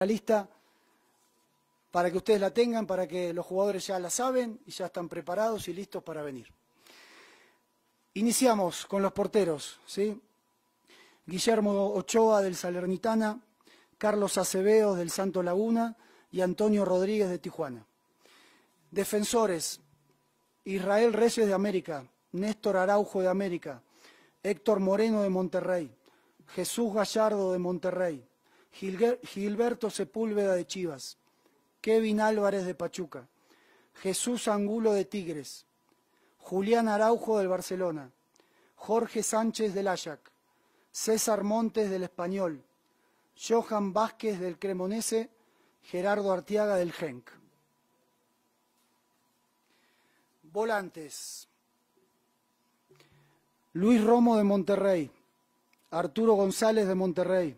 la lista para que ustedes la tengan, para que los jugadores ya la saben y ya están preparados y listos para venir. Iniciamos con los porteros, ¿sí? Guillermo Ochoa del Salernitana, Carlos Acevedo del Santo Laguna y Antonio Rodríguez de Tijuana. Defensores, Israel Reyes de América, Néstor Araujo de América, Héctor Moreno de Monterrey, Jesús Gallardo de Monterrey, Gilberto Sepúlveda de Chivas, Kevin Álvarez de Pachuca, Jesús Angulo de Tigres, Julián Araujo del Barcelona, Jorge Sánchez del Ajax, César Montes del Español, Johan Vázquez del Cremonese, Gerardo Artiaga del Genk. Volantes. Luis Romo de Monterrey, Arturo González de Monterrey,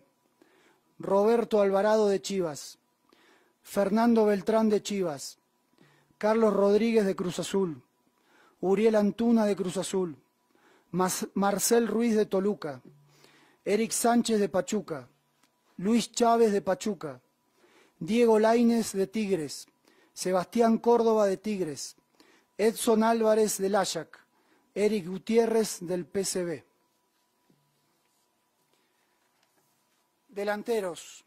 Roberto Alvarado de Chivas, Fernando Beltrán de Chivas, Carlos Rodríguez de Cruz Azul, Uriel Antuna de Cruz Azul, Marcel Ruiz de Toluca, Eric Sánchez de Pachuca, Luis Chávez de Pachuca, Diego Laines de Tigres, Sebastián Córdoba de Tigres, Edson Álvarez de Lajac, Eric Gutiérrez del PCB. Delanteros.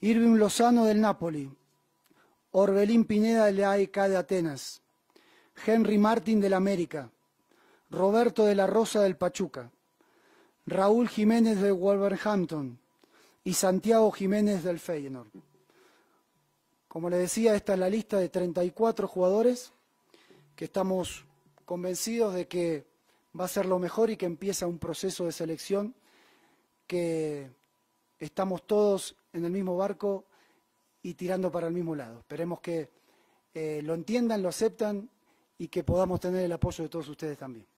Irving Lozano del Napoli. Orbelín Pineda del AEK de Atenas. Henry Martin del América. Roberto de la Rosa del Pachuca. Raúl Jiménez de Wolverhampton. Y Santiago Jiménez del Feyenoord. Como le decía, esta es la lista de 34 jugadores que estamos convencidos de que va a ser lo mejor y que empieza un proceso de selección que estamos todos en el mismo barco y tirando para el mismo lado. Esperemos que eh, lo entiendan, lo aceptan y que podamos tener el apoyo de todos ustedes también.